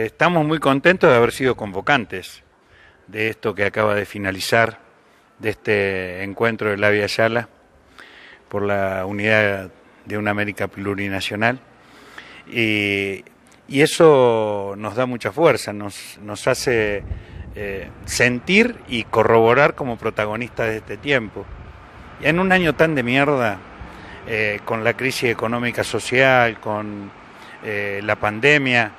Estamos muy contentos de haber sido convocantes de esto que acaba de finalizar, de este encuentro de la Via Yala por la unidad de una América plurinacional. Y, eso nos da mucha fuerza, nos, nos hace eh, sentir y corroborar como protagonistas de este tiempo. en un año tan de mierda, eh, con la crisis económica social, con eh, la pandemia,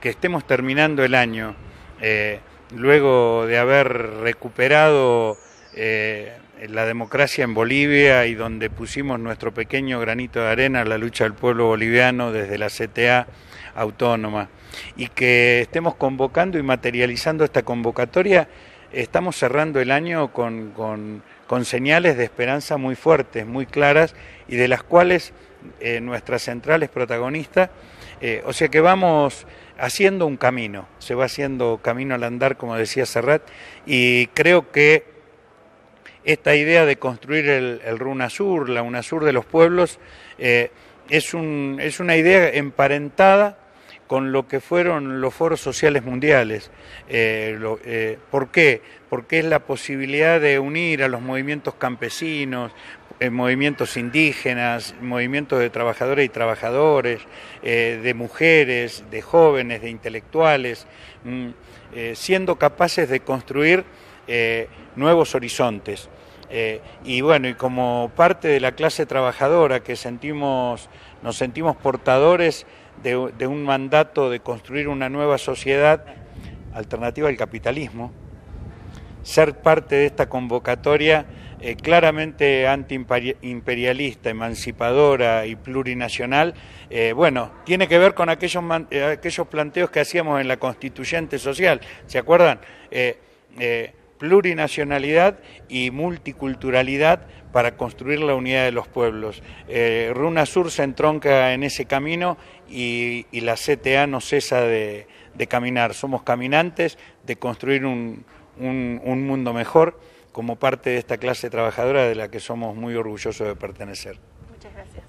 que estemos terminando el año, eh, luego de haber recuperado eh, la democracia en Bolivia y donde pusimos nuestro pequeño granito de arena la lucha del pueblo boliviano desde la CTA autónoma, y que estemos convocando y materializando esta convocatoria, estamos cerrando el año con, señales de esperanza muy fuertes, muy claras, y de las cuales eh, nuestra central es protagonista. Eh, o sea que vamos haciendo un camino, se va haciendo camino al andar, como decía Serrat, y creo que esta idea de construir el, el RUNASUR, la UNASUR de los pueblos, eh, es, un, es una idea emparentada con lo que fueron los foros sociales mundiales. Eh, eh, ¿Por qué? Porque es la posibilidad de unir a los movimientos campesinos, eh, movimientos indígenas, movimientos de trabajadores y trabajadores, de mujeres, de jóvenes, de intelectuales, mm, siendo capaces de construir nuevos horizontes. Eh, y bueno, y como parte de la clase trabajadora que sentimos, nos sentimos portadores de, un mandato de construir una nueva sociedad alternativa al capitalismo, ser parte de esta convocatoria eh, claramente antiimperialista, emancipadora y plurinacional, eh, bueno, tiene que ver con aquellos, aquellos planteos que hacíamos en la constituyente social. ¿Se acuerdan? plurinacionalidad y multiculturalidad para construir la unidad de los pueblos. Eh, Runa Sur se entronca en ese camino y, la CTA no cesa de, caminar. Somos caminantes de construir un, un mundo mejor como parte de esta clase trabajadora de la que somos muy orgullosos de pertenecer. Muchas gracias.